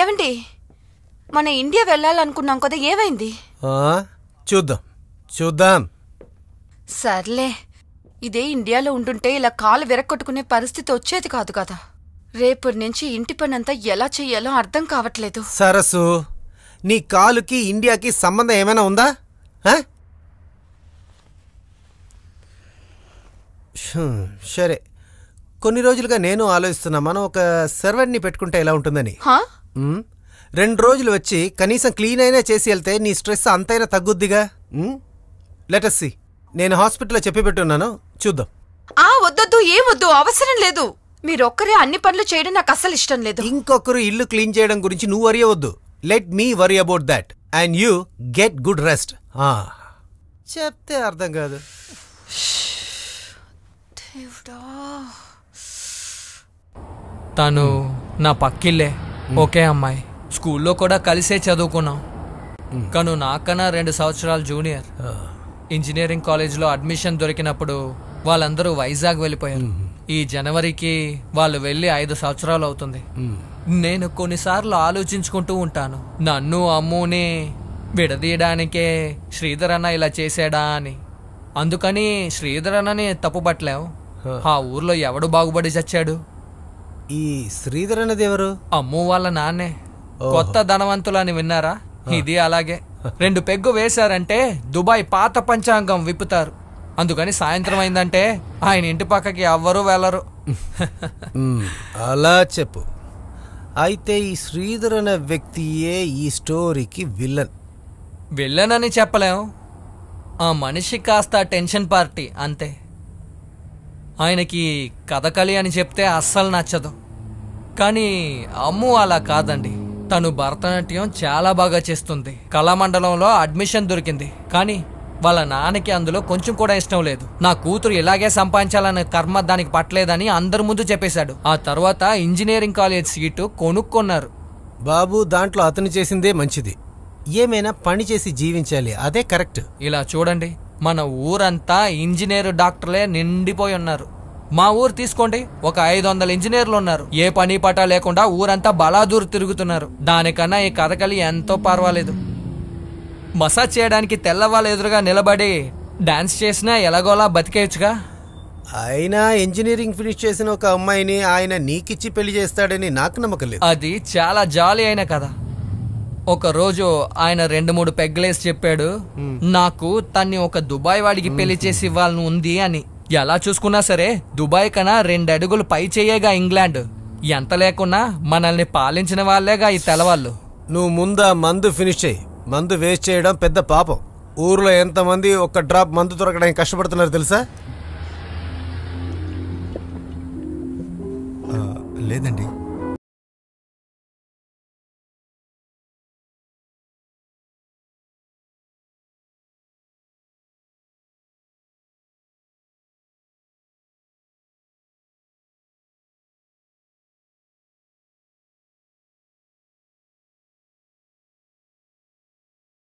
ఏమండి మన ఇండియా వెళ్ళాలనుకున్నాం కదా ఏమైంది చూద్దాం చూద్దాం సర్లే ఇదే ఇండియాలో ఉంటుంటే ఇలా కాలు విరక్కొట్టుకునే పరిస్థితి వచ్చేది కాదు కదా రేపటి నుంచి ఇంటి పనంతా ఎలా చెయ్యాలో అర్థం కావట్లేదు సరసు నీ కాలుకి ఇండియాకి సంబంధం ఏమైనా ఉందా సరే కొన్ని రోజులుగా నేను ఆలోచిస్తున్నా మనం ఒక ని పెట్టుకుంటే ఎలా ఉంటుందని రెండు రోజులు వచ్చి కనీసం క్లీన్ అయినా చేసి వెళ్తే నీ స్ట్రెస్ అంతైనా తగ్గుద్దిగా లెటస్ సి నేను హాస్పిటల్లో చెప్పి పెట్టున్నాను చూద్దాం ఆ వద్దొద్దు ఏమొద్దు అవసరం లేదు మీరు ఒక్కరే అన్ని పనులు చేయడం నాకు అసలు ఇష్టం లేదు ఇంకొకరు ఇల్లు క్లీన్ చేయడం గురించి నువ్వు వరి అవద్దు let me worry about that and you get good rest చెప్తే అర్థం కాదు దేవుడా తను నా పక్కిల్లే ఓకే అమ్మాయి స్కూల్లో కూడా కలిసే చదువుకున్నాం కను నాకన్నా రెండు సంవత్సరాలు జూనియర్ ఇంజనీరింగ్ కాలేజ్లో అడ్మిషన్ దొరికినప్పుడు వాళ్ళందరూ వైజాగ్ వెళ్ళిపోయారు ఈ జనవరికి వాళ్ళు వెళ్ళి ఐదు సంవత్సరాలు అవుతుంది నేను కొన్నిసార్లు ఆలోచించుకుంటూ ఉంటాను నన్ను అమ్ముని విడదీయడానికే శ్రీధర్ అన్న ఇలా చేశాడా అని అందుకని శ్రీధర్ అన్నని తప్పుపట్టలేం ఆ ఊర్లో ఎవడు బాగుబడి చచ్చాడు ఈ శ్రీధర్ అనేది ఎవరు అమ్ము వాళ్ళ నాన్నే కొత్త ధనవంతులు అని విన్నారా ఇది అలాగే రెండు పెగ్గు వేశారంటే దుబాయ్ పాత పంచాంగం విప్పుతారు అందుకని సాయంత్రం అయిందంటే ఆయన ఇంటి పక్కకి ఎవ్వరూ వెళ్ళరు అలా చెప్పు అయితే ఈ శ్రీధర్ అనే వ్యక్తియే ఈ స్టోరీకి విల్లన్ విల్లన్ అని చెప్పలేం ఆ మనిషి కాస్త టెన్షన్ పార్టీ అంతే ఆయనకి కథకలి అని చెప్తే అస్సలు నచ్చదు కానీ అమ్ము అలా కాదండి తను భరతనాట్యం చాలా బాగా చేస్తుంది కళామండలంలో అడ్మిషన్ దొరికింది కానీ వాళ్ళ నాన్నకి అందులో కొంచెం కూడా ఇష్టం లేదు నా కూతురు ఇలాగే సంపాదించాలనే కర్మ దానికి పట్టలేదని అందరి ముందు చెప్పేశాడు ఆ తర్వాత ఇంజనీరింగ్ కాలేజ్ సీటు కొనుక్కున్నారు బాబు దాంట్లో అతను చేసిందే మంచిది ఏమైనా పని చేసి జీవించాలి అదే కరెక్ట్ ఇలా చూడండి మన ఊరంతా ఇంజనీర్ డాక్టర్లే నిండిపోయి ఉన్నారు మా ఊరు తీసుకోండి ఒక ఐదు వందల ఇంజనీర్లు ఉన్నారు ఏ పని పట లేకుండా ఊరంతా బలాదూరు తిరుగుతున్నారు దానికన్నా ఈ కథకలి ఎంతో పర్వాలేదు మసాజ్ చేయడానికి తెల్లవాళ్ళ ఎదురుగా నిలబడి డాన్స్ చేసినా ఎలాగోలా బతికేయచ్చుగా అయినా ఇంజనీరింగ్ ఫినిష్ చేసిన ఒక అమ్మాయిని ఆయన నీకిచ్చి పెళ్లి చేస్తాడని నాకు నమ్మకం లేదు అది చాలా జాలీ అయిన కథ ఒక రోజు ఆయన రెండు మూడు పెగ్గలేసి చెప్పాడు నాకు తన్ని ఒక దుబాయ్ వాడికి పెళ్లి చేసి ఇవ్వాలని ఉంది అని ఎలా చూసుకున్నా సరే దుబాయ్ కన్నా రెండడుగులు పై చేయగా ఇంగ్లాండ్ ఎంత లేకున్నా మనల్ని పాలించిన వాళ్ళేగా ఈ తెలవాళ్ళు నువ్వు ముందా మందు ఫినిష్ చేయి మందు వేస్ట్ చేయడం పెద్ద పాపం ఊర్లో ఎంతమంది ఒక్క డ్రాప్ మందు దొరకడానికి కష్టపడుతున్నారు తెలుసా లేదండి